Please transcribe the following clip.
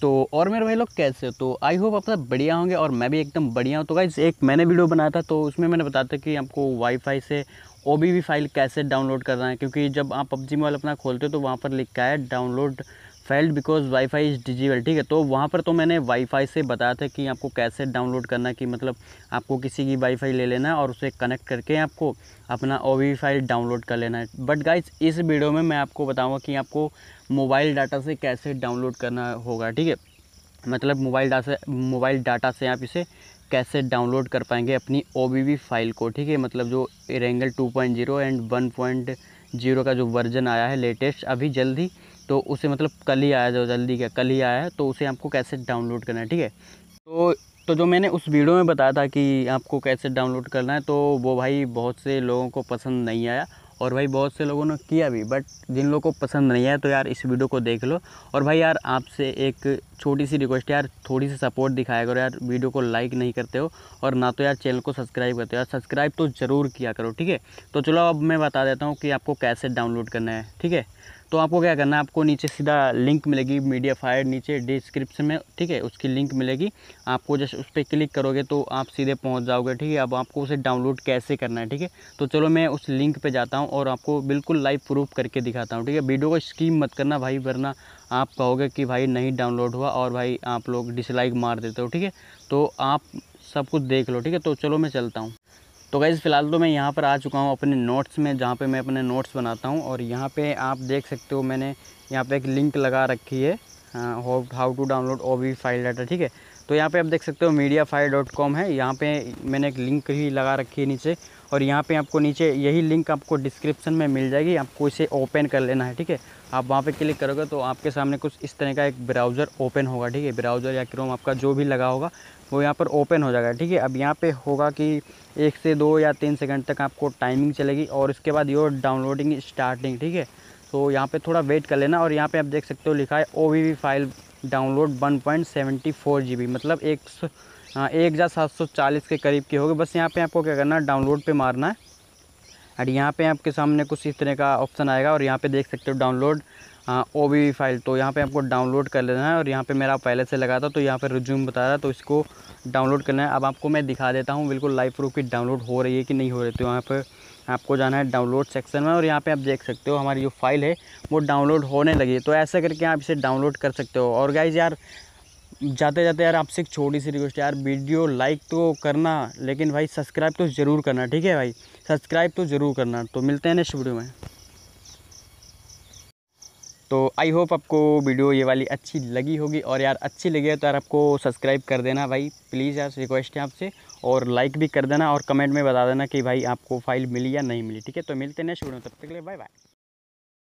तो और मेरे भाई लोग कैसे हो तो आई होप आप सब बढ़िया होंगे और मैं भी एकदम बढ़िया हूँ तो गाइज एक मैंने वीडियो बनाया था तो उसमें मैंने बताया था कि आपको वाईफाई से ओ फाइल कैसे डाउनलोड करना है क्योंकि जब आप पबजी मोबाइल अपना खोलते हो तो वहाँ पर लिखा है download failed because wifi is disabled ठीक है तो वहाँ पर तो मैंने वाईफाई से बताया था कि आपको कैसे डाउनलोड करना कि मतलब आपको किसी की वाईफाई ले लेना है और उसे कनेक्ट करके आपको अपना ओ फाइल डाउनलोड कर लेना है बट गाइज इस वीडियो में मैं आपको बताऊँगा कि आपको मोबाइल डाटा से कैसे डाउनलोड करना होगा ठीक है मतलब मोबाइल डाटा से मोबाइल डाटा से आप इसे कैसे डाउनलोड कर पाएंगे अपनी ओ फाइल को ठीक है मतलब जो रेंगल 2.0 एंड 1.0 का जो वर्जन आया है लेटेस्ट अभी जल्द ही तो उसे मतलब कल ही आया जो जल्दी क्या कल ही आया है तो उसे आपको कैसे डाउनलोड करना है ठीक है तो तो जो मैंने उस वीडियो में बताया था कि आपको कैसे डाउनलोड करना है तो वो भाई बहुत से लोगों को पसंद नहीं आया और भाई बहुत से लोगों ने किया भी बट जिन लोगों को पसंद नहीं आया तो यार इस वीडियो को देख लो और भाई यार आपसे एक छोटी सी रिक्वेस्ट है यार थोड़ी सी सपोर्ट दिखाया करो यार वीडियो को लाइक नहीं करते हो और ना तो यार चैनल को सब्सक्राइब करते हो यार सब्सक्राइब तो ज़रूर किया करो ठीक है तो चलो अब मैं बता देता हूँ कि आपको कैसे डाउनलोड करना है ठीक है तो आपको क्या करना है आपको नीचे सीधा लिंक मिलेगी मीडिया फायर नीचे डिस्क्रिप्शन में ठीक है उसकी लिंक मिलेगी आपको जस्ट उस पर क्लिक करोगे तो आप सीधे पहुंच जाओगे ठीक है अब आपको उसे डाउनलोड कैसे करना है ठीक है तो चलो मैं उस लिंक पे जाता हूँ और आपको बिल्कुल लाइव प्रूफ करके दिखाता हूँ ठीक है वीडियो को स्कीम मत करना भाई वरना आप कहोगे कि भाई नहीं डाउनलोड हुआ और भाई आप लोग डिसलाइक मार देते हो ठीक है तो आप सब कुछ देख लो ठीक है तो चलो मैं चलता हूँ तो गैज़ फ़िलहाल तो मैं यहाँ पर आ चुका हूँ अपने नोट्स में जहाँ पे मैं अपने नोट्स बनाता हूँ और यहाँ पे आप देख सकते हो मैंने यहाँ पे एक लिंक लगा रखी है हाउ टू डाउनलोड ओ फाइल डाटा ठीक है तो यहाँ पे आप देख सकते हो मीडिया फायर डॉट कॉम है यहाँ पे मैंने एक लिंक ही लगा रखी है नीचे और यहाँ पे आपको नीचे यही लिंक आपको डिस्क्रिप्शन में मिल जाएगी आपको इसे ओपन कर लेना है ठीक है आप वहाँ पे क्लिक करोगे तो आपके सामने कुछ इस तरह का एक ब्राउज़र ओपन होगा ठीक है ब्राउज़र या क्रोम आपका जो भी लगा होगा वो यहाँ पर ओपन हो जाएगा ठीक है अब यहाँ पर होगा कि एक से दो या तीन सेकेंड तक आपको टाइमिंग चलेगी और उसके बाद योर डाउनलोडिंग स्टार्टिंग ठीक है तो यहाँ पे थोड़ा वेट कर लेना और यहाँ पे आप देख सकते हो लिखा है ओ फाइल डाउनलोड 1.74 जीबी मतलब एक सौ हाँ, एक हज़ार सात सौ चालीस के करीब की होगी बस यहाँ पे आपको क्या करना है डाउनलोड पे मारना है और यहाँ पे आपके सामने कुछ इस तरह का ऑप्शन आएगा और यहाँ पे देख सकते हो डाउनलोड हाँ, ओ बी फाइल तो यहाँ पे आपको डाउनलोड कर लेना है और यहाँ पे मेरा पहले से लगा था तो यहाँ पे रिज्यूम बता रहा है तो इसको डाउनलोड करना है अब आपको मैं दिखा देता हूँ बिल्कुल लाइव प्रूफ की डाउनलोड हो रही है कि नहीं हो रही तो यहाँ पर आपको जाना है डाउनलोड सेक्शन में और यहाँ पे आप देख सकते हो हमारी जो फाइल है वो डाउनलोड होने लगी है तो ऐसा करके आप इसे डाउनलोड कर सकते हो और गाइज यार जाते जाते यार आपसे एक छोटी सी रिक्वेस्ट यार वीडियो लाइक तो करना लेकिन भाई सब्सक्राइब तो ज़रूर करना ठीक है भाई सब्सक्राइब तो ज़रूर करना तो मिलते हैं नेक्स्ट वीडियो में तो आई होप आपको वीडियो ये वाली अच्छी लगी होगी और यार अच्छी लगी है तो यार आपको सब्सक्राइब कर देना भाई प्लीज़ यार रिक्वेस्ट है आपसे और लाइक भी कर देना और कमेंट में बता देना कि भाई आपको फाइल मिली या नहीं मिली ठीक है तो मिलते हैं नेक्स्ट वीडियो तब तक के लिए बाय बाय